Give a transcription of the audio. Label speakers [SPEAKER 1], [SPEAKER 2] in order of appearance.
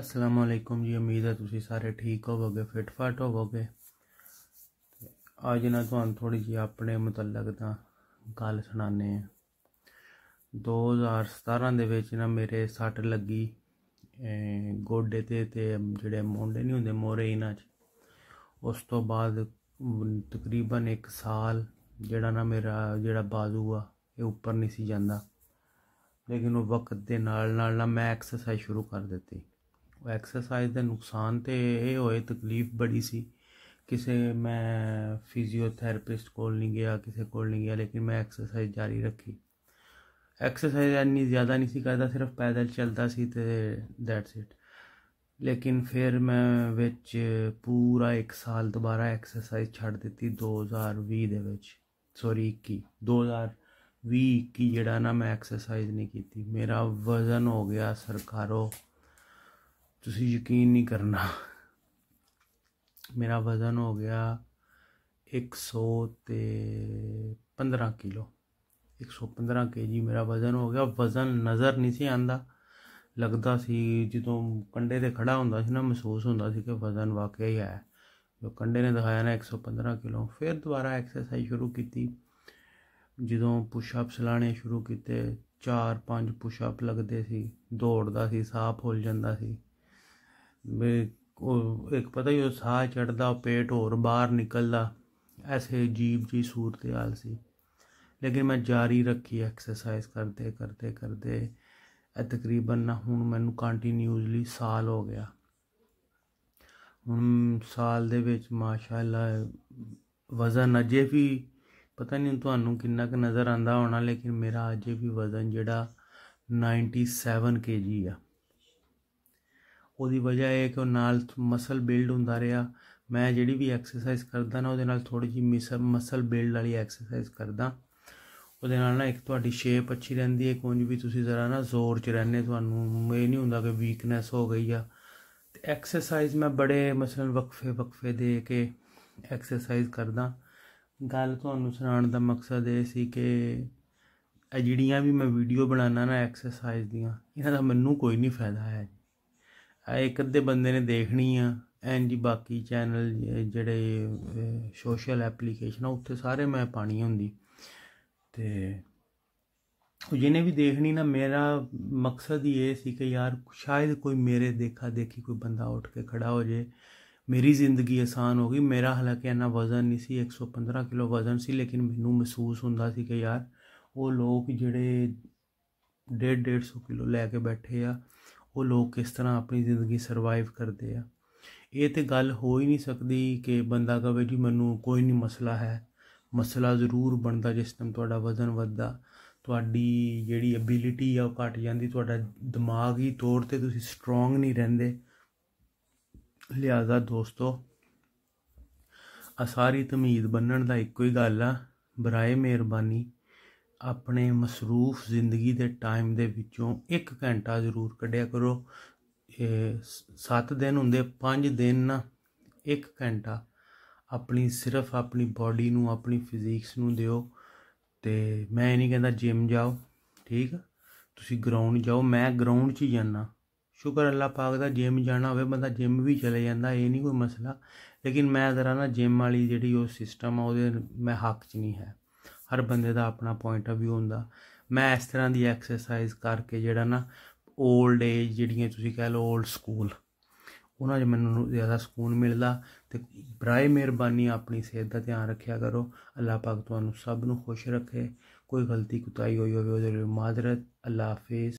[SPEAKER 1] ਅਸਲਾਮ ਅਲੈਕੁਮ ਜੀ ਉਮੀਦ ਹੈ ਤੁਸੀਂ ਸਾਰੇ ਠੀਕ ਹੋਵੋਗੇ ਫਿਟ ਫਾਟ ਹੋਵੋਗੇ ਅੱਜ ਨਾ ਤੁਹਾਨੂੰ ਥੋੜੀ ਜੀ ਆਪਣੇ ਮੁਤਲਕ ਦਾ ਗੱਲ ਸੁਣਾਣੇ ਆ 2017 ਦੇ ਵਿੱਚ ਨਾ ਮੇਰੇ ਸੱਟ ਲੱਗੀ ਗੋਡੇ ਤੇ ਤੇ ਜਿਹੜੇ ਮੋਢੇ ਨਹੀਂ ਹੁੰਦੇ ਮੋਰੇ ਇਹਨਾਂ 'ਚ ਉਸ ਤੋਂ ਬਾਅਦ ਤਕਰੀਬਨ 1 ਸਾਲ ਜਿਹੜਾ ਨਾ ਮੇਰਾ ਜਿਹੜਾ ਬਾਜ਼ੂ ਆ ਇਹ ਉੱਪਰ ਨਹੀਂ ਸੀ ਜਾਂਦਾ ਲੇਕਿਨ ਉਹ ਵਕਤ ਦੇ ਨਾਲ ਨਾਲ ਨਾ ਮੈਂ ਐਕਸਰਸਾਈਜ਼ ਸ਼ੁਰੂ ਕਰ ਦਿੱਤੀ ਐਕਸਰਸਾਈਜ਼ ਦੇ ਨੁਕਸਾਨ ਤੇ ਇਹ ਹੋਏ ਤਕਲੀਫ ਬੜੀ ਸੀ ਕਿਸੇ ਮੈਂ ਫਿਜ਼ੀਓਥੈਰੇਪਿਸਟ ਕੋਲ ਨਹੀਂ ਗਿਆ ਕਿਸੇ ਕੋਲ ਨਹੀਂ ਗਿਆ ਲੇਕਿਨ ਮੈਂ ਐਕਸਰਸਾਈਜ਼ ਜਾਰੀ ਰੱਖੀ ਐਕਸਰਸਾਈਜ਼ ਇੰਨੀ ਜ਼ਿਆਦਾ ਨਹੀਂ ਸੀ ਕਰਦਾ ਸਿਰਫ ਪੈਦਲ ਚੱਲਦਾ ਸੀ ਤੇ ਦੈਟਸ ਇਟ ਲੇਕਿਨ ਫਿਰ ਮੈਂ ਵਿੱਚ ਪੂਰਾ 1 ਸਾਲ ਦੁਬਾਰਾ ਐਕਸਰਸਾਈਜ਼ ਛੱਡ ਦਿੱਤੀ 2020 ਦੇ ਵਿੱਚ ਸੌਰੀ 21 2020 ਕੀ ਜਿਹੜਾ ਨਾ ਮੈਂ ਐਕਸਰਸਾਈਜ਼ ਨਹੀਂ ਕੀਤੀ ਮੇਰਾ ਵਜ਼ਨ ਹੋ ਗਿਆ ਸਰਕਾਰੋ ਤੁਸੀਂ ਯਕੀਨ ਨਹੀਂ ਕਰਨਾ ਮੇਰਾ ਵਜ਼ਨ ਹੋ ਗਿਆ 100 ਤੇ 15 ਕਿਲੋ 115 ਕੇਜੀ ਮੇਰਾ ਵਜ਼ਨ ਹੋ ਗਿਆ ਵਜ਼ਨ ਨਜ਼ਰ ਨਹੀਂ ਸੀ ਆਂਦਾ ਲੱਗਦਾ ਸੀ ਜਦੋਂ ਕੰਡੇ ਤੇ ਖੜਾ ਹੁੰਦਾ ਸੀ ਨਾ ਮਹਿਸੂਸ ਹੁੰਦਾ ਸੀ ਕਿ ਵਜ਼ਨ ਵਾਕਿਆ ਹੀ ਹੈ ਜੋ ਕੰਡੇ ਨੇ ਦਿਖਾਇਆ ਨਾ 115 ਕਿਲੋ ਫਿਰ ਦੁਬਾਰਾ ਐਕਸਰਸਾਈਜ਼ ਸ਼ੁਰੂ ਕੀਤੀ ਜਦੋਂ ਪੁਸ਼-ਅਪਸ ਲਾਣੇ ਸ਼ੁਰੂ ਕੀਤੇ 4-5 ਪੁਸ਼-ਅਪ ਲੱਗਦੇ ਸੀ ਦੌੜਦਾ ਸੀ ਸਾਹ ਫੁੱਲ ਜਾਂਦਾ ਸੀ ਉਹ ਇੱਕ ਪਤਾ ਹੀ ਉਹ ਸਾਹ ਚੜਦਾ ਪੇਟ ਹੋਰ ਬਾਹਰ ਨਿਕਲਦਾ ਐਸੇ ਜੀਵ ਜੀ ਸੂਰਤ ਹਾਲ ਸੀ ਲੇਕਿਨ ਮੈਂ ਜਾਰੀ ਰੱਖੀ ਐਕਸਰਸਾਈਜ਼ ਕਰਦੇ ਕਰਦੇ ਕਰਦੇ ਇਹ ਤਕਰੀਬਨ ਨਾ ਹੁਣ ਮੈਨੂੰ ਕੰਟੀਨਿਊਸਲੀ ਸਾਲ ਹੋ ਗਿਆ ਹੁਣ ਸਾਲ ਦੇ ਵਿੱਚ ਮਾਸ਼ਾਅੱਲਾ ਵਜ਼ਨ ਅਜੇ ਵੀ ਪਤਾ ਨਹੀਂ ਤੁਹਾਨੂੰ ਕਿੰਨਾ ਕੁ ਨਜ਼ਰ ਆਂਦਾ ਹੋਣਾ ਲੇਕਿਨ ਮੇਰਾ ਅਜੇ ਵੀ ਵਜ਼ਨ ਜਿਹੜਾ 97 ਕੇਜੀ ਆ ਉਹਦੀ ਵਜ੍ਹਾ ਇਹ ਕਿ ਉਹ ਨਾਲ ਮਸਲ ਬਿਲਡ ਹੁੰਦਾ ਰਿਹਾ ਮੈਂ ਜਿਹੜੀ ਵੀ ਐਕਸਰਸਾਈਜ਼ ਕਰਦਾ ਨਾ ਉਹਦੇ ਨਾਲ ਥੋੜੀ ਜੀ ਮਸਲ ਬਿਲਡ ਵਾਲੀ ਐਕਸਰਸਾਈਜ਼ ਕਰਦਾ ਉਹਦੇ ਨਾਲ ਨਾ ਇੱਕ ਤੁਹਾਡੀ ਸ਼ੇਪ ਅੱਛੀ ਰਹਿੰਦੀ ਹੈ ਕੋਈ ਵੀ ਤੁਸੀਂ ਜ਼ਰਾ ਨਾ ਜ਼ੋਰ 'ਚ ਰਹਿੰਦੇ ਤੁਹਾਨੂੰ ਇਹ ਨਹੀਂ ਹੁੰਦਾ ਕਿ ਵੀਕਨੈਸ ਹੋ ਗਈ ਆ ਤੇ ਐਕਸਰਸਾਈਜ਼ ਮੈਂ ਬੜੇ ਮਸਲਨ ਵਕਫੇ ਵਕਫੇ ਦੇ ਕੇ ਐਕਸਰਸਾਈਜ਼ ਕਰਦਾ ਗੱਲ ਤੁਹਾਨੂੰ ਸੁਣਾਉਣ ਦਾ ਮਕਸਦ ਇਹ ਸੀ ਕਿ ਜਿਹੜੀਆਂ ਵੀ ਮੈਂ ਵੀਡੀਓ ਬਣਾਉਣਾ ਨਾ ਐਕਸਰਸਾਈਜ਼ ਦੀਆਂ ਇਹਨਾਂ ਦਾ ਮੈਨੂੰ ਕੋਈ ਨਹੀਂ ਫਾਇਦਾ ਹੈ ਆ ਇੱਕ ਅੱਧੇ ਬੰਦੇ ਨੇ ਦੇਖਣੀ ਆ ਐਂਡ ਜੀ ਬਾਕੀ ਚੈਨਲ ਜਿਹੜੇ ਸੋਸ਼ਲ ਐਪਲੀਕੇਸ਼ਨ ਆ ਉੱਥੇ ਸਾਰੇ ਮੈਂ ਪਾਣੀ ਹੁੰਦੀ ਤੇ ਉਹ ਜਿਹਨੇ ਵੀ ਦੇਖਣੀ ਨਾ ਮੇਰਾ ਮਕਸਦ ਹੀ ਇਹ ਸੀ ਕਿ ਯਾਰ ਸ਼ਾਇਦ ਕੋਈ ਮੇਰੇ ਦੇਖਾ ਦੇਖੀ ਕੋਈ ਬੰਦਾ ਉੱਠ ਕੇ ਖੜਾ ਹੋ ਜੇ ਮੇਰੀ ਜ਼ਿੰਦਗੀ ਆਸਾਨ ਹੋ ਗਈ ਮੇਰਾ ਹਾਲਾਂਕਿ ਇੰਨਾ ਵਜ਼ਨ ਨਹੀਂ ਸੀ 115 ਕਿਲੋ ਵਜ਼ਨ ਸੀ ਲੇਕਿਨ ਮੈਨੂੰ ਮਹਿਸੂਸ ਹੁੰਦਾ ਸੀ ਕਿ ਯਾਰ ਉਹ ਲੋਕ ਜਿਹੜੇ 1.5 150 ਕਿਲੋ ਲੈ ਕੇ ਬੈਠੇ ਆ ਉਹ ਲੋਕ ਕਿਸ ਤਰ੍ਹਾਂ ਆਪਣੀ ਜ਼ਿੰਦਗੀ ਸਰਵਾਈਵ ਕਰਦੇ ਆ ਇਹ ਤੇ ਗੱਲ ਹੋ ਹੀ ਨਹੀਂ ਸਕਦੀ ਕਿ ਬੰਦਾ ਕਹੇ ਜੀ ਮੈਨੂੰ ਕੋਈ ਨਹੀਂ ਮਸਲਾ ਹੈ ਮਸਲਾ ਜ਼ਰੂਰ ਬਣਦਾ ਜਿਸ ਟਾਈਮ ਤੁਹਾਡਾ ਵਜ਼ਨ ਵੱਧਦਾ ਤੁਹਾਡੀ ਜਿਹੜੀ ਐਬਿਲਿਟੀ ਆ ਉਹ ਘਟ ਜਾਂਦੀ ਤੁਹਾਡਾ ਦਿਮਾਗ ਹੀ ਤੌਰ ਤੇ ਤੁਸੀਂ ਸਟਰੋਂਗ ਨਹੀਂ ਰਹਿੰਦੇ ਲਿਆਜ਼ਾ ਦੋਸਤੋ ਅਸਾਰੀ ਤਮੀਜ਼ ਬੰਨਣ ਦਾ ਇੱਕੋ ਹੀ ਗੱਲ ਆ ਬਰਾਏ ਮਿਹਰਬਾਨੀ ਆਪਣੇ ਮਸਰੂਫ ਜ਼ਿੰਦਗੀ ਦੇ ਟਾਈਮ ਦੇ ਵਿੱਚੋਂ ਇੱਕ ਘੰਟਾ ਜ਼ਰੂਰ ਕੱਢਿਆ ਕਰੋ ਇਹ 7 ਦਿਨ ਹੁੰਦੇ 5 ਦਿਨ ਨਾ ਇੱਕ ਘੰਟਾ ਆਪਣੀ ਸਿਰਫ ਆਪਣੀ ਬਾਡੀ ਨੂੰ ਆਪਣੀ ਫਿਜ਼ਿਕਸ ਨੂੰ ਦਿਓ ਤੇ ਮੈਂ ਇਹ ਨਹੀਂ ਕਹਿੰਦਾ ਜਿਮ ਜਾਓ ਠੀਕ ਤੁਸੀਂ ਗਰਾਊਂਡ ਜਾਓ ਮੈਂ ਗਰਾਊਂਡ 'ਚ ਹੀ ਜਾਣਾ ਸ਼ੁਕਰ ਅੱਲਾਹ ਪਾਕ ਦਾ ਜਿਮ ਜਾਣਾ ਹੋਵੇ ਬੰਦਾ ਜਿਮ ਵੀ ਚਲੇ ਜਾਂਦਾ ਇਹ ਨਹੀਂ ਕੋਈ ਮਸਲਾ ਲੇਕਿਨ ਮੈਂ ਜ਼ਰਾ ਨਾ ਜਿਮ ਵਾਲੀ ਜਿਹੜੀ ਉਹ ਸਿਸਟਮ ਆ ਉਹਦੇ ਮੈਂ ਹੱਕ 'ਚ ਨਹੀਂ ਹੈ ਹਰ ਬੰਦੇ ਦਾ ਆਪਣਾ ਪੁਆਇੰਟ ਆਫ View ਹੁੰਦਾ ਮੈਂ ਇਸ ਤਰ੍ਹਾਂ ਦੀ ਐਕਸਰਸਾਈਜ਼ ਕਰਕੇ ਜਿਹੜਾ ਨਾ 올ਡ ਏਜ ਜਿਹੜੀਆਂ ਤੁਸੀਂ ਕਹਿ ਲਓ 올ਡ ਸਕੂਲ ਉਹਨਾਂ 'ਚ ਮੈਨੂੰ ਜ਼ਿਆਦਾ ਸਕੂਨ ਮਿਲਦਾ ਤੇ ਬਰਾਏ ਮਿਹਰਬਾਨੀ ਆਪਣੀ ਸਿਹਤ ਦਾ ਧਿਆਨ ਰੱਖਿਆ ਕਰੋ ਅੱਲਾਹ ਪਾਕ ਤੁਹਾਨੂੰ ਸਭ ਨੂੰ ਖੁਸ਼ ਰੱਖੇ ਕੋਈ ਗਲਤੀ ਕੁਤਾਈ ਹੋਈ ਹੋਵੇ ਉਹਦੇ ਲਈ ਮਾਜ਼ਰਤ ਅੱਲਾਹ ਹਾਫਿਜ਼